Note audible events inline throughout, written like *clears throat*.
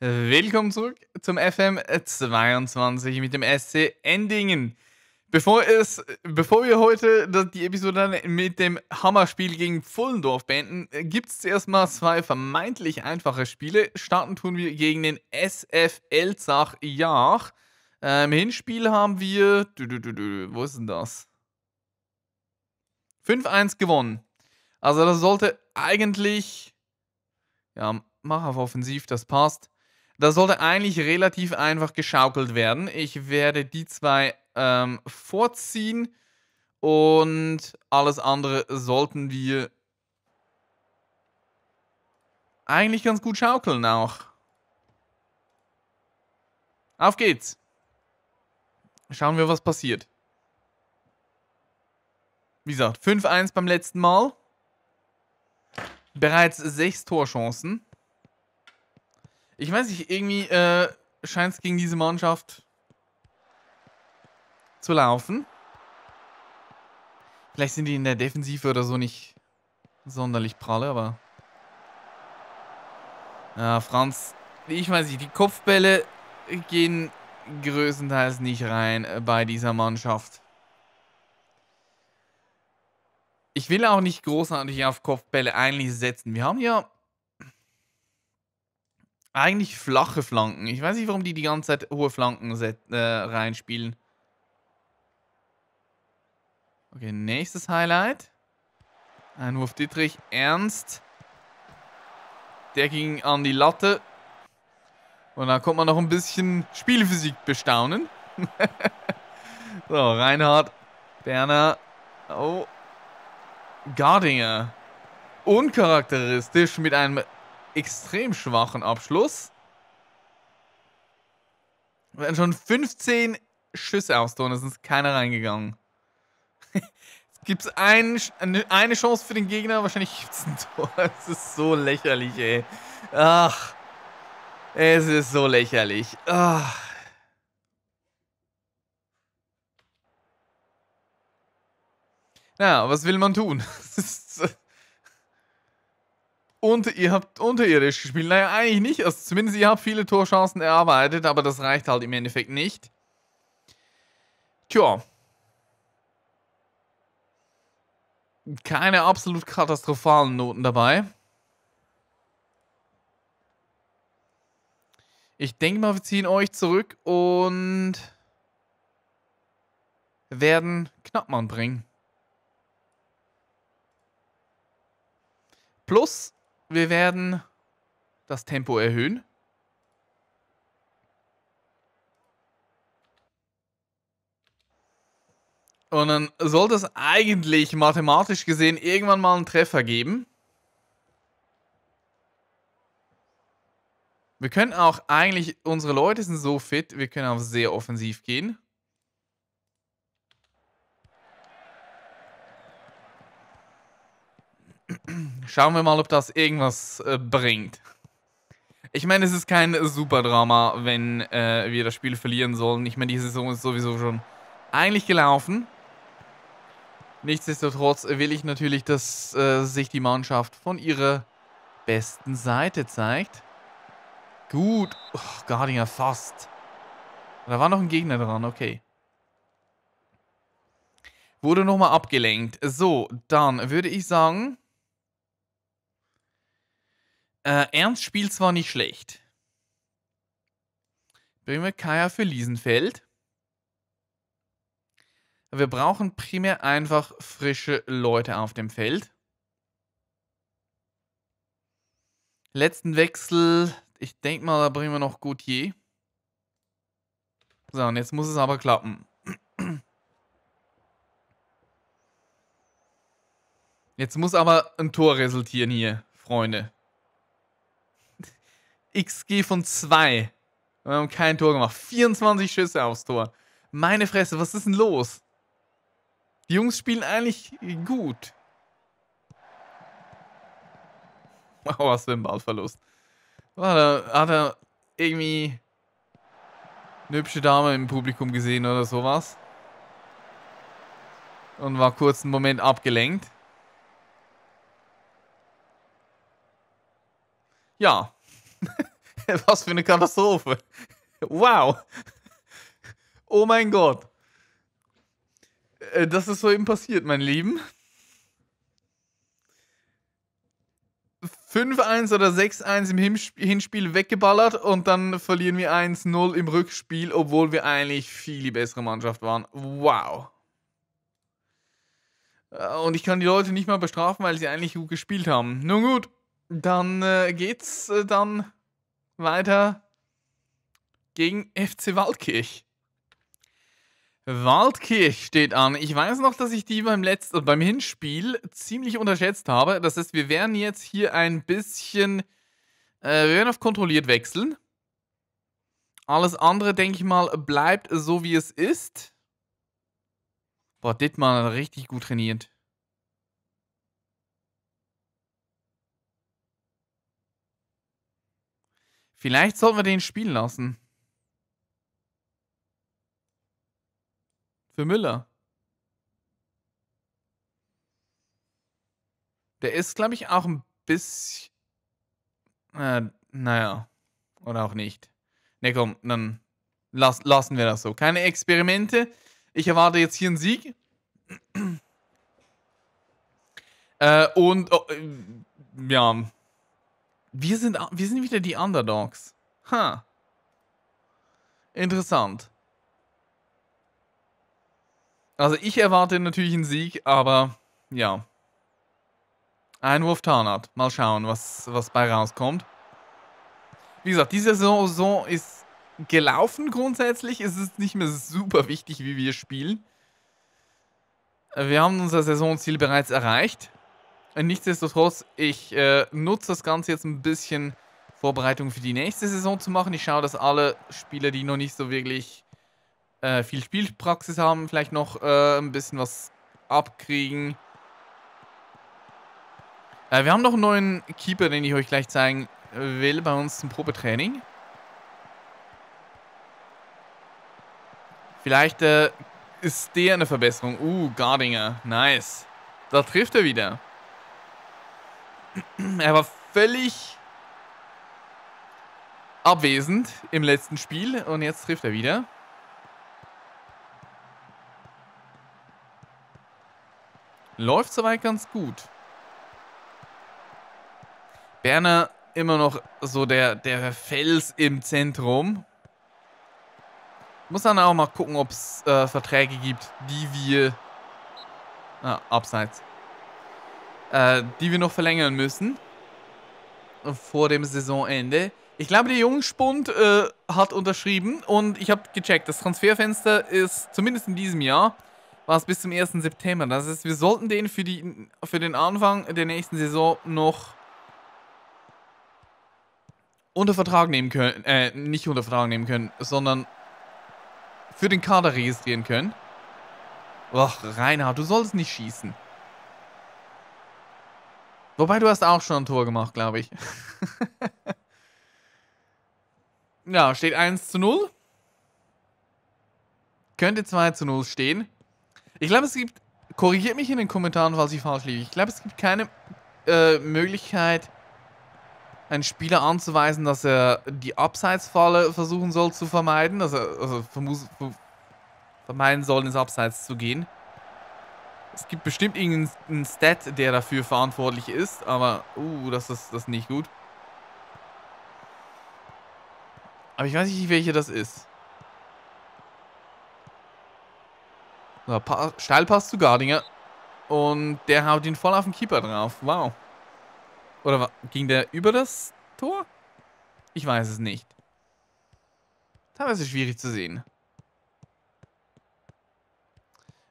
Willkommen zurück zum FM 22 mit dem SC Endingen. Bevor, es, bevor wir heute die Episode mit dem Hammerspiel gegen Fullendorf beenden, gibt es erstmal zwei vermeintlich einfache Spiele. Starten tun wir gegen den SF Elzach Jach. Im ähm, Hinspiel haben wir. Wo ist denn das? 5-1 gewonnen. Also, das sollte eigentlich. Ja, mach auf offensiv, das passt. Da sollte eigentlich relativ einfach geschaukelt werden. Ich werde die zwei ähm, vorziehen und alles andere sollten wir eigentlich ganz gut schaukeln auch. Auf geht's. Schauen wir, was passiert. Wie gesagt, 5-1 beim letzten Mal. Bereits sechs Torchancen. Ich weiß nicht, irgendwie äh, scheint es gegen diese Mannschaft zu laufen. Vielleicht sind die in der Defensive oder so nicht sonderlich pralle, aber... Ja, äh, Franz, ich weiß nicht, die Kopfbälle gehen größtenteils nicht rein äh, bei dieser Mannschaft. Ich will auch nicht großartig auf Kopfbälle eigentlich setzen. Wir haben ja eigentlich flache Flanken. Ich weiß nicht, warum die die ganze Zeit hohe Flanken äh, reinspielen. Okay, nächstes Highlight. Einwurf Dietrich, Ernst. Der ging an die Latte. Und da konnte man noch ein bisschen Spielphysik bestaunen. *laughs* so, Reinhard, Berner, oh, Gardinger. Uncharakteristisch mit einem extrem schwachen Abschluss. Wir werden schon 15 Schüsse aufs Tor, es ist keiner reingegangen. Jetzt *laughs* gibt ein, eine Chance für den Gegner, wahrscheinlich gibt es ein Tor. *laughs* Es ist so lächerlich, ey. Ach, es ist so lächerlich. Ach. Naja, was will man tun? *laughs* Und ihr habt unterirdisch gespielt. Naja, eigentlich nicht. Also zumindest ihr habt viele Torchancen erarbeitet, aber das reicht halt im Endeffekt nicht. Tja. Keine absolut katastrophalen Noten dabei. Ich denke mal, wir ziehen euch zurück und werden Knappmann bringen. Plus wir werden das Tempo erhöhen. Und dann sollte es eigentlich mathematisch gesehen irgendwann mal einen Treffer geben. Wir können auch eigentlich, unsere Leute sind so fit, wir können auch sehr offensiv gehen. Schauen wir mal, ob das irgendwas äh, bringt. Ich meine, es ist kein Superdrama, wenn äh, wir das Spiel verlieren sollen. Ich meine, die Saison ist sowieso schon eigentlich gelaufen. Nichtsdestotrotz will ich natürlich, dass äh, sich die Mannschaft von ihrer besten Seite zeigt. Gut. Oh, Guardian fast. Da war noch ein Gegner dran, okay. Wurde nochmal abgelenkt. So, dann würde ich sagen, äh, Ernst spielt zwar nicht schlecht. Bringen wir Kaya für Liesenfeld. Wir brauchen primär einfach frische Leute auf dem Feld. Letzten Wechsel, ich denke mal, da bringen wir noch Gautier. So, und jetzt muss es aber klappen. Jetzt muss aber ein Tor resultieren hier, Freunde. XG von 2. Wir haben kein Tor gemacht. 24 Schüsse aufs Tor. Meine Fresse, was ist denn los? Die Jungs spielen eigentlich gut. Wow, *laughs* oh, was für ein Ballverlust. War hat er irgendwie eine hübsche Dame im Publikum gesehen oder sowas? Und war kurz einen Moment abgelenkt. Ja, *laughs* Was für eine Katastrophe. Wow. Oh mein Gott. Äh, das ist so eben passiert, mein Lieben. 5-1 oder 6-1 im Hinspiel weggeballert und dann verlieren wir 1-0 im Rückspiel, obwohl wir eigentlich viel die bessere Mannschaft waren. Wow. Äh, und ich kann die Leute nicht mal bestrafen, weil sie eigentlich gut gespielt haben. Nun gut. Dann äh, geht's äh, dann weiter gegen FC Waldkirch. Waldkirch steht an. Ich weiß noch, dass ich die beim letzten, äh, beim Hinspiel ziemlich unterschätzt habe. Das heißt, wir werden jetzt hier ein bisschen, äh, wir werden auf kontrolliert wechseln. Alles andere, denke ich mal, bleibt so, wie es ist. Boah, Dittmann hat richtig gut trainiert. Vielleicht sollten wir den spielen lassen. Für Müller. Der ist, glaube ich, auch ein bisschen. Äh, naja. Oder auch nicht. Ne, komm, dann las lassen wir das so. Keine Experimente. Ich erwarte jetzt hier einen Sieg. äh, und. Oh, äh, ja wir sind, wir sind wieder die Underdogs. Ha. Huh. Interessant. Also ich erwarte natürlich einen Sieg, aber ja. Einwurf Tarnat. Mal schauen, was, was bei rauskommt. Wie gesagt, diese Saison ist gelaufen grundsätzlich. Es ist nicht mehr super wichtig, wie wir spielen. Wir haben unser Saisonziel bereits erreicht. Nichtsdestotrotz, ich äh, nutze das Ganze jetzt ein bisschen Vorbereitung für die nächste Saison zu machen. Ich schaue, dass alle Spieler, die noch nicht so wirklich äh, viel Spielpraxis haben, vielleicht noch äh, ein bisschen was abkriegen. Äh, wir haben noch einen neuen Keeper, den ich euch gleich zeigen äh, will, bei uns zum Probetraining. Vielleicht äh, ist der eine Verbesserung. Uh, Gardinger. Nice. Da trifft er wieder. *clears throat* er war völlig abwesend im letzten Spiel und jetzt trifft er wieder. Läuft soweit ganz gut. Berner immer noch so der, der Fels im Zentrum. Muss dann auch mal gucken, ob es äh, Verträge gibt, die wir... Ah, abseits äh, die wir noch verlängern müssen. Vor dem Saisonende. Ich glaube, der Jungspund äh, hat unterschrieben und ich habe gecheckt. Das Transferfenster ist zumindest in diesem Jahr war es bis zum 1. September. Das heißt, wir sollten den für, die, für den Anfang der nächsten Saison noch unter Vertrag nehmen können. Äh, nicht unter Vertrag nehmen können, sondern für den Kader registrieren können. Och, Reinhard, du sollst nicht schießen. Wobei du hast auch schon ein Tor gemacht, glaube ich. *laughs* ja, steht 1 zu 0. Könnte 2 zu 0 stehen. Ich glaube, es gibt. Korrigiert mich in den Kommentaren, falls ich falsch liege. Ich glaube, es gibt keine äh, Möglichkeit, einen Spieler anzuweisen, dass er die Abseitsfalle versuchen soll zu vermeiden. Dass er also vermeiden soll, ins Abseits zu gehen. Es gibt bestimmt irgendeinen Stat, der dafür verantwortlich ist, aber, uh, das ist, das ist nicht gut. Aber ich weiß nicht, welche das ist. So, pa Steilpass zu Gardinger. Und der haut ihn voll auf den Keeper drauf. Wow. Oder ging der über das Tor? Ich weiß es nicht. Teilweise schwierig zu sehen.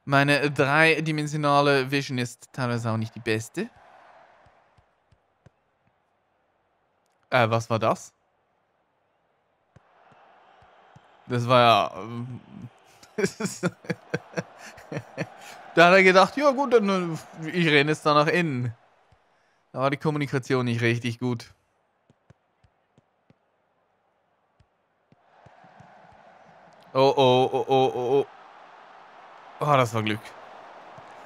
Meine dreidimensionale Vision ist teilweise auch nicht die beste. Äh, was war das? Das war ja... Ähm, *laughs* da hat er gedacht, ja gut, dann äh, ich renne jetzt da nach innen. Da war die Kommunikation nicht richtig gut. Oh, oh, oh, oh, oh, oh. Oh, das war Glück.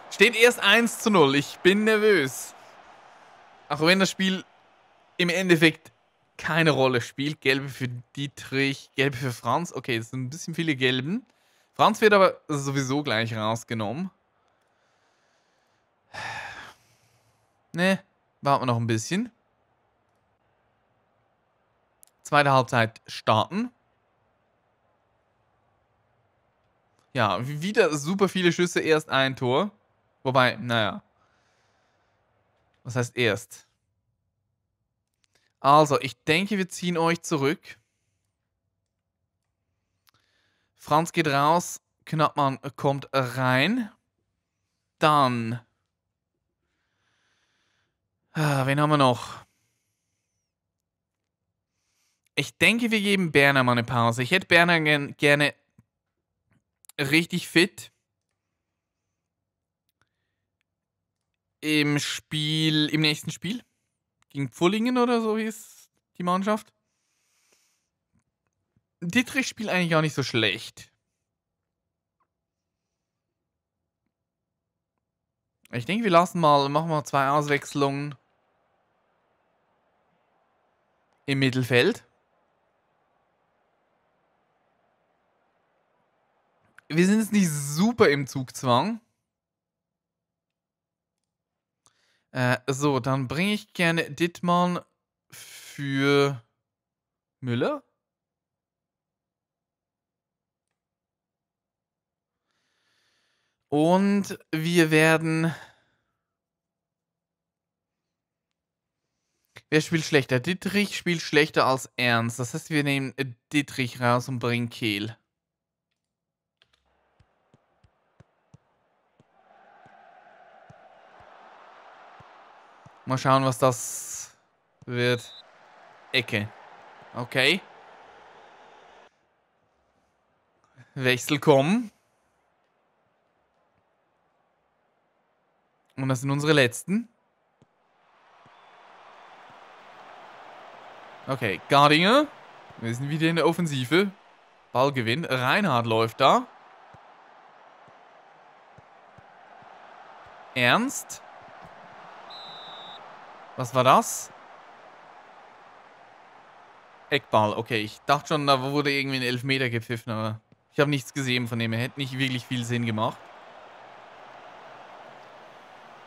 Steht erst 1 zu 0. Ich bin nervös. Auch wenn das Spiel im Endeffekt keine Rolle spielt. Gelbe für Dietrich, gelbe für Franz. Okay, es sind ein bisschen viele Gelben. Franz wird aber sowieso gleich rausgenommen. Ne, warten wir noch ein bisschen. Zweite Halbzeit starten. Ja, wieder super viele Schüsse, erst ein Tor. Wobei, naja. Was heißt erst? Also, ich denke, wir ziehen euch zurück. Franz geht raus, Knappmann kommt rein. Dann. Ah, wen haben wir noch? Ich denke, wir geben Berner mal eine Pause. Ich hätte Berner gerne richtig fit. Im Spiel, im nächsten Spiel. Gegen Pfullingen oder so hieß die Mannschaft. Dietrich spielt eigentlich auch nicht so schlecht. Ich denke, wir lassen mal, machen mal zwei Auswechslungen im Mittelfeld. wir sind jetzt nicht super im Zugzwang. Äh, so, dann bringe ich gerne Dittmann für Müller. Und wir werden. Wer spielt schlechter? Dittrich spielt schlechter als Ernst. Das heißt, wir nehmen Dittrich raus und bringen Kehl. Mal schauen, was das wird. Ecke. Okay. Wechsel kommen. Und das sind unsere letzten. Okay, Gardinger. Wir sind wieder in der Offensive. Ball gewinnt. Reinhard läuft da. Ernst. Was war das? Eckball, okay. Ich dachte schon, da wurde irgendwie ein Elfmeter gepfiffen, aber ich habe nichts gesehen von dem. Er hätte nicht wirklich viel Sinn gemacht.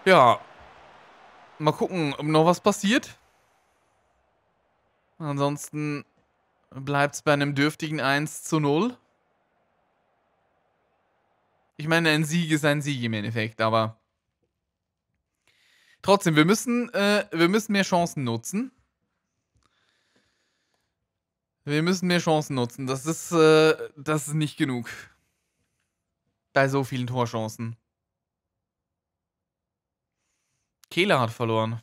Ja. Mal gucken, ob noch was passiert. Ansonsten bleibt es bei einem dürftigen 1 zu 0. Ich meine, ein Sieg ist ein Sieg im Endeffekt, aber Trotzdem, wir müssen, äh, wir müssen mehr Chancen nutzen. Wir müssen mehr Chancen nutzen. Das ist, äh, das ist nicht genug. Bei so vielen Torchancen. Kehler hat verloren.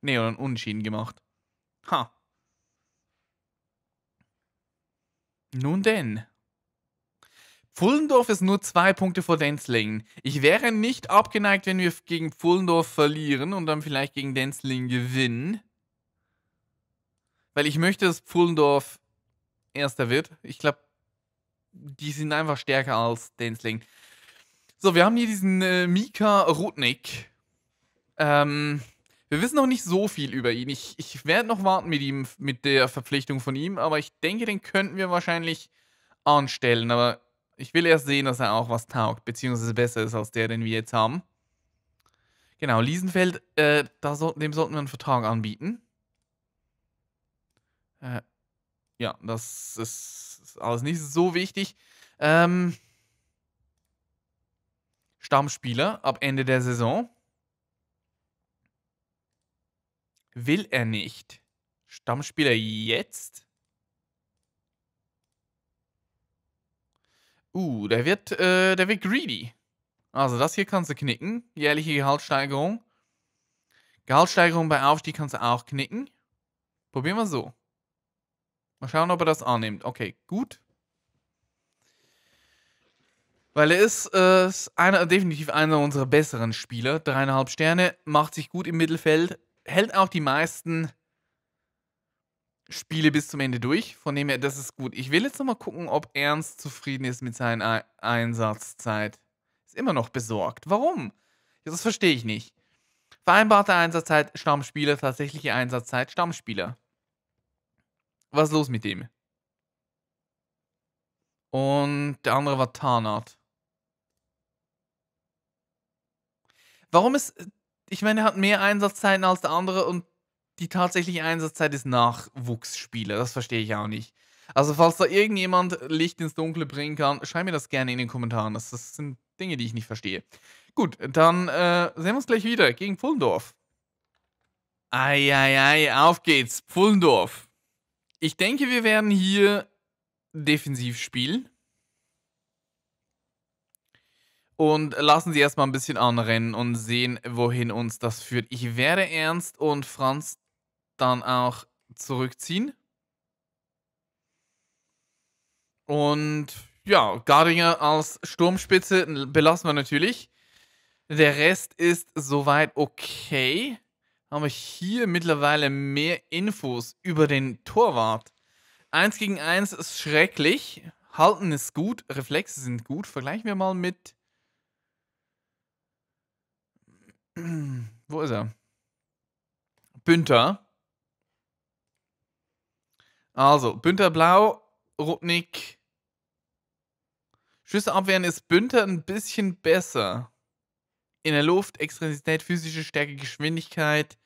Nee, oder einen Unentschieden gemacht. Ha. Nun denn. Pfullendorf ist nur zwei Punkte vor Denzlingen. Ich wäre nicht abgeneigt, wenn wir gegen Pfullendorf verlieren und dann vielleicht gegen Denzlingen gewinnen. Weil ich möchte, dass Pfullendorf erster wird. Ich glaube, die sind einfach stärker als Denzlingen. So, wir haben hier diesen äh, Mika Rudnick. Ähm, wir wissen noch nicht so viel über ihn. Ich, ich werde noch warten mit ihm, mit der Verpflichtung von ihm, aber ich denke, den könnten wir wahrscheinlich anstellen. Aber ich will erst sehen, dass er auch was taugt, beziehungsweise besser ist als der, den wir jetzt haben. Genau, Liesenfeld, äh, so, dem sollten wir einen Vertrag anbieten. Äh, ja, das ist, ist alles nicht so wichtig. Ähm, Stammspieler ab Ende der Saison. Will er nicht. Stammspieler jetzt? Uh, der wird, äh, der wird greedy. Also das hier kannst du knicken. Jährliche Gehaltssteigerung. Gehaltssteigerung bei Aufstieg kannst du auch knicken. Probieren wir so. Mal schauen, ob er das annimmt. Okay, gut. Weil er ist, äh, ist einer, definitiv einer unserer besseren Spieler. Dreieinhalb Sterne, macht sich gut im Mittelfeld, hält auch die meisten Spiele bis zum Ende durch. Von dem her, das ist gut. Ich will jetzt nochmal gucken, ob Ernst zufrieden ist mit seiner Einsatzzeit. Ist immer noch besorgt. Warum? Das verstehe ich nicht. Vereinbarte Einsatzzeit, Stammspieler, tatsächliche Einsatzzeit, Stammspieler. Was ist los mit dem? Und der andere war Tarnat. Warum ist. Ich meine, er hat mehr Einsatzzeiten als der andere und die tatsächliche Einsatzzeit ist Nachwuchsspieler. Das verstehe ich auch nicht. Also, falls da irgendjemand Licht ins Dunkle bringen kann, schreib mir das gerne in den Kommentaren. Das, das sind Dinge, die ich nicht verstehe. Gut, dann äh, sehen wir uns gleich wieder gegen Pfullendorf. Eieiei, auf geht's. Pfullendorf. Ich denke, wir werden hier defensiv spielen. Und lassen sie erstmal ein bisschen anrennen und sehen, wohin uns das führt. Ich werde ernst und Franz dann auch zurückziehen. Und ja, Gardinger als Sturmspitze belassen wir natürlich. Der Rest ist soweit okay. Haben wir hier mittlerweile mehr Infos über den Torwart. 1 gegen 1 ist schrecklich. Halten ist gut, Reflexe sind gut. Vergleichen wir mal mit. *clears throat* Wo ist er? Bünter. Also, Bünter Blau, Rupnik. Schüsse abwehren ist Bünter ein bisschen besser. In der Luft, Extremität, physische Stärke, Geschwindigkeit.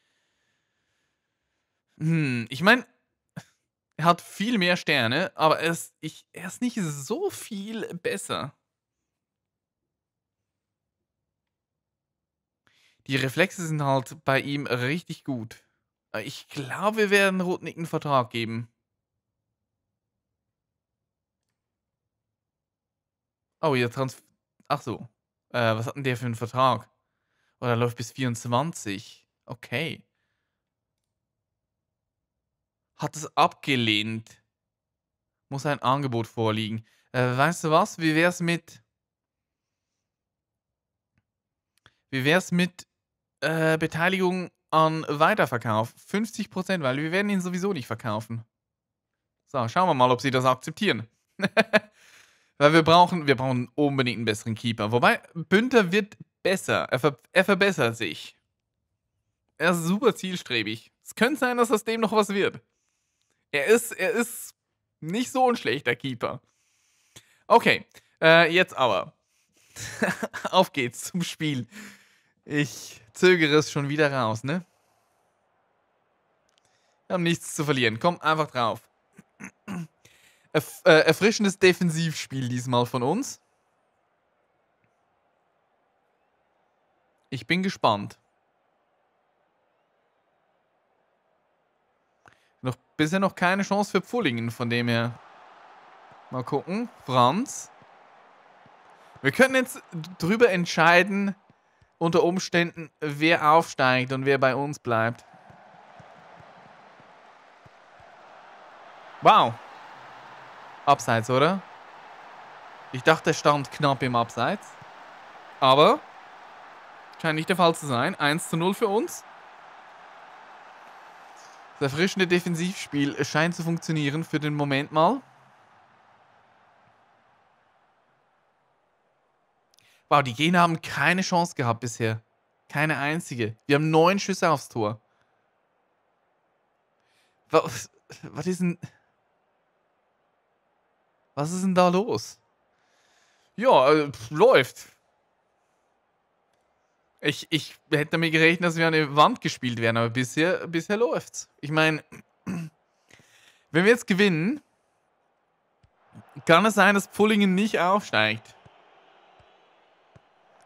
Hm, ich meine, er hat viel mehr Sterne, aber er ist, ich, er ist nicht so viel besser. Die Reflexe sind halt bei ihm richtig gut. Ich glaube, wir werden Rotnik einen Vertrag geben. Oh, ihr Trans. Ach so. Äh, was hat denn der für einen Vertrag? Oder oh, läuft bis 24. Okay. Hat es abgelehnt. Muss ein Angebot vorliegen. Äh, weißt du was? Wie wär's mit. Wie wär's mit äh, Beteiligung an Weiterverkauf? 50%, weil wir werden ihn sowieso nicht verkaufen. So, schauen wir mal, ob sie das akzeptieren. *laughs* Weil wir brauchen, wir brauchen unbedingt einen besseren Keeper. Wobei, Bünter wird besser. Er, ver er verbessert sich. Er ist super zielstrebig. Es könnte sein, dass aus dem noch was wird. Er ist, er ist nicht so ein schlechter Keeper. Okay, äh, jetzt aber. *laughs* Auf geht's zum Spiel. Ich zögere es schon wieder raus, ne? Wir haben nichts zu verlieren. Komm einfach drauf. Erf äh, erfrischendes Defensivspiel diesmal von uns. Ich bin gespannt. Noch, bisher noch keine Chance für Pfullingen, von dem her. Mal gucken. Franz. Wir können jetzt drüber entscheiden, unter Umständen, wer aufsteigt und wer bei uns bleibt. Wow. Abseits, oder? Ich dachte, er stand knapp im Abseits. Aber scheint nicht der Fall zu sein. 1 zu 0 für uns. Das erfrischende Defensivspiel scheint zu funktionieren für den Moment mal. Wow, die Gegner haben keine Chance gehabt bisher. Keine einzige. Wir haben neun Schüsse aufs Tor. Was, was ist denn... Was ist denn da los? Ja, äh, pff, läuft. Ich, ich hätte damit gerechnet, dass wir an die Wand gespielt werden, aber bisher, bisher läuft's. Ich meine, *clears throat* wenn wir jetzt gewinnen, kann es sein, dass Pullingen nicht aufsteigt.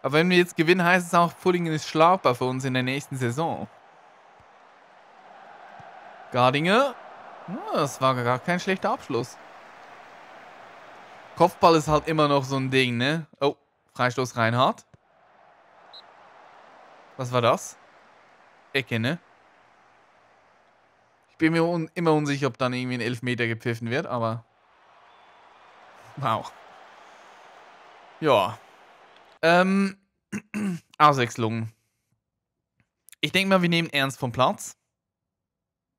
Aber wenn wir jetzt gewinnen, heißt es auch, Pullingen ist schlagbar für uns in der nächsten Saison. Gardinger. Hm, das war gar kein schlechter Abschluss. Kopfball ist halt immer noch so ein Ding, ne? Oh, Freistoß Reinhardt. Was war das? Ecke, ne? Ich bin mir un immer unsicher, ob dann irgendwie ein Elfmeter gepfiffen wird, aber... Wow. Ja. Ähm, Auswechslungen. *clears throat* Ich denke mal, wir nehmen Ernst vom Platz.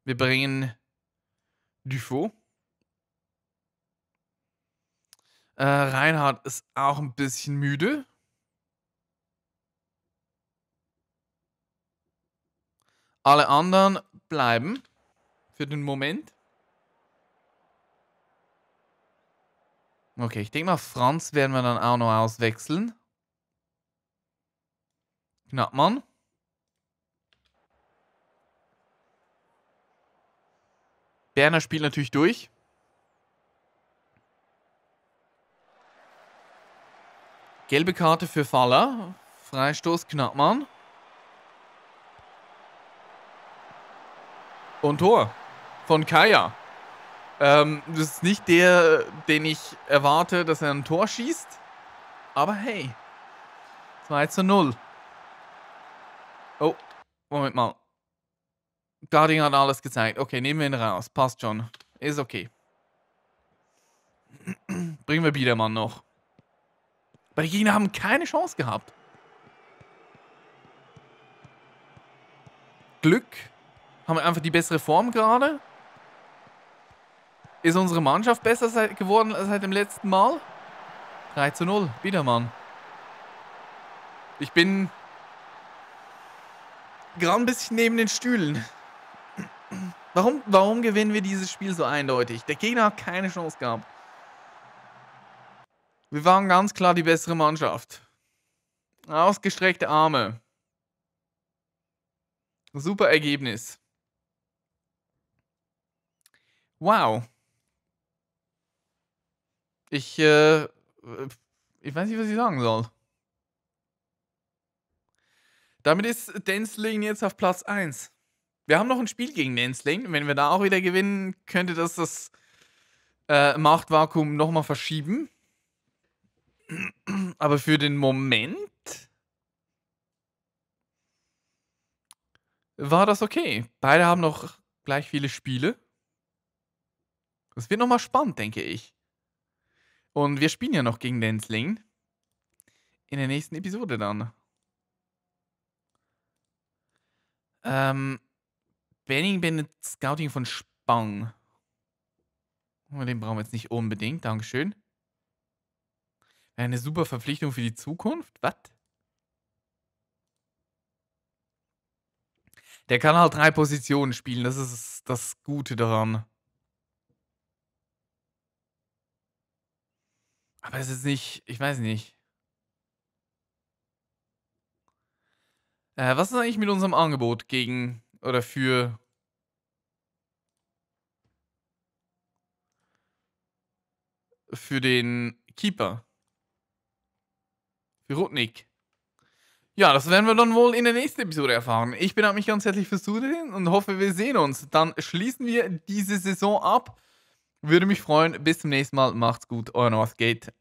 Wir bringen Dufault. Äh, Reinhard ist auch ein bisschen müde. Alle anderen bleiben für den Moment. Okay, ich denke mal, Franz werden wir dann auch noch auswechseln. Knappmann. Berner spielt natürlich durch. Gelbe Karte für Faller. Freistoß Knappmann. Und Tor von Kaya. Ähm, das ist nicht der, den ich erwarte, dass er ein Tor schießt. Aber hey. 2 zu 0. Oh, Moment mal. Garding hat alles gezeigt. Okay, nehmen wir ihn raus. Passt schon. Ist okay. *clears throat* Bringen wir Biedermann noch. Weil die Gegner haben keine Chance gehabt. Glück haben wir einfach die bessere Form gerade. Ist unsere Mannschaft besser seit, geworden seit dem letzten Mal? 3 zu 0, wieder Mann. Ich bin gerade ein bisschen neben den Stühlen. Warum, warum gewinnen wir dieses Spiel so eindeutig? Der Gegner hat keine Chance gehabt. Wir waren ganz klar die bessere Mannschaft. Ausgestreckte Arme. Super Ergebnis. Wow. Ich, äh, ich weiß nicht, was ich sagen soll. Damit ist Densling jetzt auf Platz 1. Wir haben noch ein Spiel gegen Densling. Wenn wir da auch wieder gewinnen, könnte das das äh, Machtvakuum nochmal verschieben. Aber für den Moment war das okay. Beide haben noch gleich viele Spiele. Das wird nochmal spannend, denke ich. Und wir spielen ja noch gegen Densling. In der nächsten Episode dann. Ähm, Benning Bennett Scouting von Spang. Oh, den brauchen wir jetzt nicht unbedingt. Dankeschön. Eine super Verpflichtung für die Zukunft? Was? Der kann halt drei Positionen spielen. Das ist das Gute daran. Aber es ist nicht, ich weiß nicht. Äh, was ist eigentlich mit unserem Angebot gegen oder für... Für den Keeper? für Rudnick. Ja, das werden wir dann wohl in der nächsten Episode erfahren. Ich bedanke mich ganz herzlich fürs Zusehen und hoffe, wir sehen uns. Dann schließen wir diese Saison ab. Würde mich freuen. Bis zum nächsten Mal. Macht's gut. Euer Northgate.